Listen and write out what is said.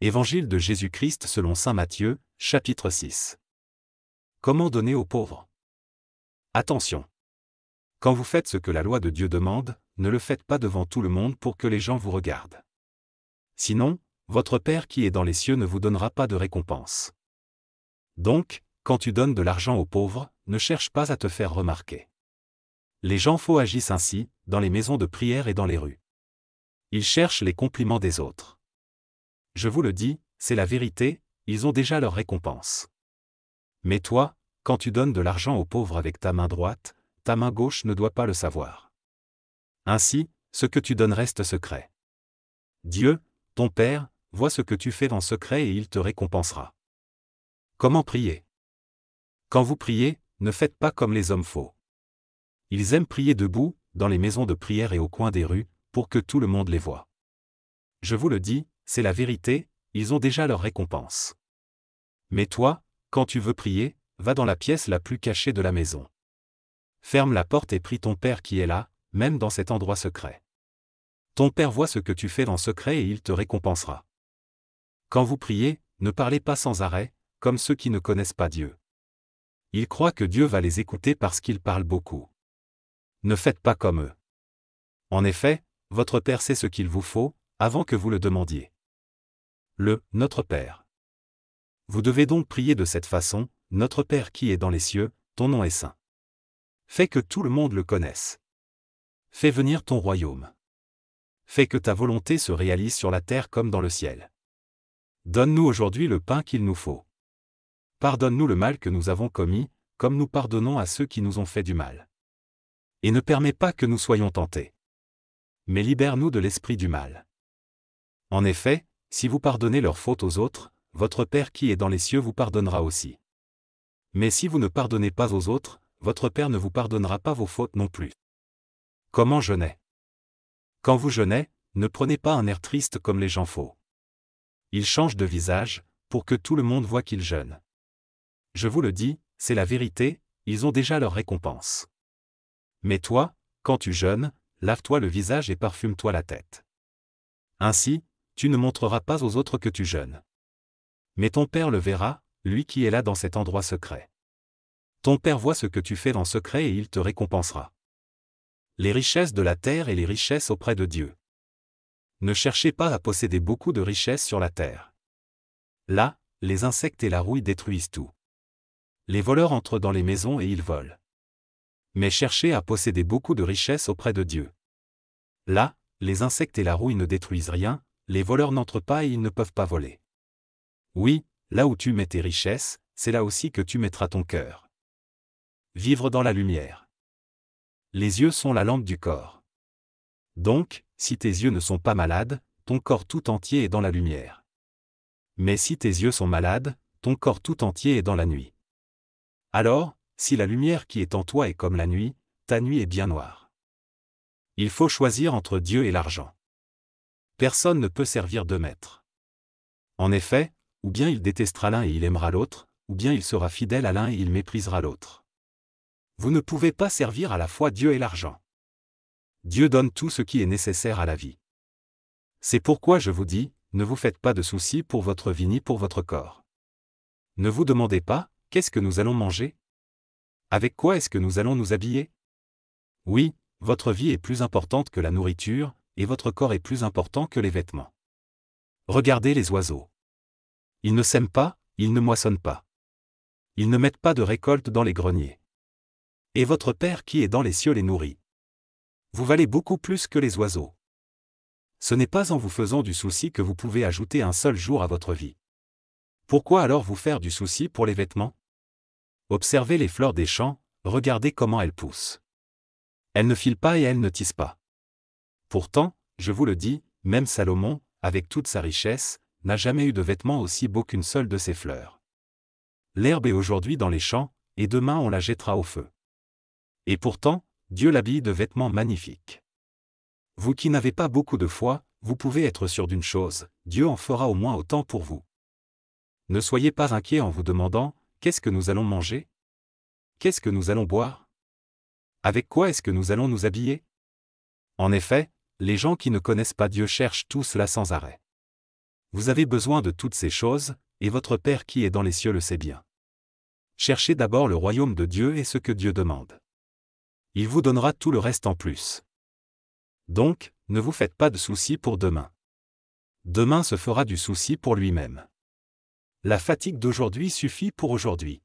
Évangile de Jésus-Christ selon Saint Matthieu, chapitre 6. Comment donner aux pauvres Attention. Quand vous faites ce que la loi de Dieu demande, ne le faites pas devant tout le monde pour que les gens vous regardent. Sinon, votre Père qui est dans les cieux ne vous donnera pas de récompense. Donc, quand tu donnes de l'argent aux pauvres, ne cherche pas à te faire remarquer. Les gens faux agissent ainsi, dans les maisons de prière et dans les rues. Ils cherchent les compliments des autres je vous le dis, c'est la vérité, ils ont déjà leur récompense. Mais toi, quand tu donnes de l'argent aux pauvres avec ta main droite, ta main gauche ne doit pas le savoir. Ainsi, ce que tu donnes reste secret. Dieu, ton Père, voit ce que tu fais en secret et il te récompensera. Comment prier Quand vous priez, ne faites pas comme les hommes faux. Ils aiment prier debout, dans les maisons de prière et au coin des rues, pour que tout le monde les voie. Je vous le dis, c'est la vérité, ils ont déjà leur récompense. Mais toi, quand tu veux prier, va dans la pièce la plus cachée de la maison. Ferme la porte et prie ton Père qui est là, même dans cet endroit secret. Ton Père voit ce que tu fais dans secret et il te récompensera. Quand vous priez, ne parlez pas sans arrêt, comme ceux qui ne connaissent pas Dieu. Ils croient que Dieu va les écouter parce qu'ils parlent beaucoup. Ne faites pas comme eux. En effet, votre Père sait ce qu'il vous faut, avant que vous le demandiez le Notre Père. Vous devez donc prier de cette façon, Notre Père qui est dans les cieux, ton nom est saint. Fais que tout le monde le connaisse. Fais venir ton royaume. Fais que ta volonté se réalise sur la terre comme dans le ciel. Donne-nous aujourd'hui le pain qu'il nous faut. Pardonne-nous le mal que nous avons commis, comme nous pardonnons à ceux qui nous ont fait du mal. Et ne permets pas que nous soyons tentés. Mais libère-nous de l'esprit du mal. En effet, si vous pardonnez leurs fautes aux autres, votre Père qui est dans les cieux vous pardonnera aussi. Mais si vous ne pardonnez pas aux autres, votre Père ne vous pardonnera pas vos fautes non plus. Comment jeûner Quand vous jeûnez, ne prenez pas un air triste comme les gens faux. Ils changent de visage, pour que tout le monde voit qu'ils jeûnent. Je vous le dis, c'est la vérité, ils ont déjà leur récompense. Mais toi, quand tu jeûnes, lave-toi le visage et parfume-toi la tête. Ainsi, tu ne montreras pas aux autres que tu jeûnes. Mais ton Père le verra, lui qui est là dans cet endroit secret. Ton Père voit ce que tu fais dans secret et il te récompensera. Les richesses de la terre et les richesses auprès de Dieu. Ne cherchez pas à posséder beaucoup de richesses sur la terre. Là, les insectes et la rouille détruisent tout. Les voleurs entrent dans les maisons et ils volent. Mais cherchez à posséder beaucoup de richesses auprès de Dieu. Là, les insectes et la rouille ne détruisent rien, les voleurs n'entrent pas et ils ne peuvent pas voler. Oui, là où tu mets tes richesses, c'est là aussi que tu mettras ton cœur. Vivre dans la lumière. Les yeux sont la lampe du corps. Donc, si tes yeux ne sont pas malades, ton corps tout entier est dans la lumière. Mais si tes yeux sont malades, ton corps tout entier est dans la nuit. Alors, si la lumière qui est en toi est comme la nuit, ta nuit est bien noire. Il faut choisir entre Dieu et l'argent personne ne peut servir deux maîtres. En effet, ou bien il détestera l'un et il aimera l'autre, ou bien il sera fidèle à l'un et il méprisera l'autre. Vous ne pouvez pas servir à la fois Dieu et l'argent. Dieu donne tout ce qui est nécessaire à la vie. C'est pourquoi je vous dis, ne vous faites pas de soucis pour votre vie ni pour votre corps. Ne vous demandez pas, qu'est-ce que nous allons manger Avec quoi est-ce que nous allons nous habiller Oui, votre vie est plus importante que la nourriture, et votre corps est plus important que les vêtements. Regardez les oiseaux. Ils ne sèment pas, ils ne moissonnent pas. Ils ne mettent pas de récolte dans les greniers. Et votre Père qui est dans les cieux les nourrit. Vous valez beaucoup plus que les oiseaux. Ce n'est pas en vous faisant du souci que vous pouvez ajouter un seul jour à votre vie. Pourquoi alors vous faire du souci pour les vêtements Observez les fleurs des champs, regardez comment elles poussent. Elles ne filent pas et elles ne tissent pas. Pourtant, je vous le dis, même Salomon, avec toute sa richesse, n'a jamais eu de vêtements aussi beaux qu'une seule de ses fleurs. L'herbe est aujourd'hui dans les champs, et demain on la jettera au feu. Et pourtant, Dieu l'habille de vêtements magnifiques. Vous qui n'avez pas beaucoup de foi, vous pouvez être sûr d'une chose, Dieu en fera au moins autant pour vous. Ne soyez pas inquiets en vous demandant, qu'est-ce que nous allons manger Qu'est-ce que nous allons boire Avec quoi est-ce que nous allons nous habiller En effet, les gens qui ne connaissent pas Dieu cherchent tout cela sans arrêt. Vous avez besoin de toutes ces choses, et votre Père qui est dans les cieux le sait bien. Cherchez d'abord le royaume de Dieu et ce que Dieu demande. Il vous donnera tout le reste en plus. Donc, ne vous faites pas de soucis pour demain. Demain se fera du souci pour lui-même. La fatigue d'aujourd'hui suffit pour aujourd'hui.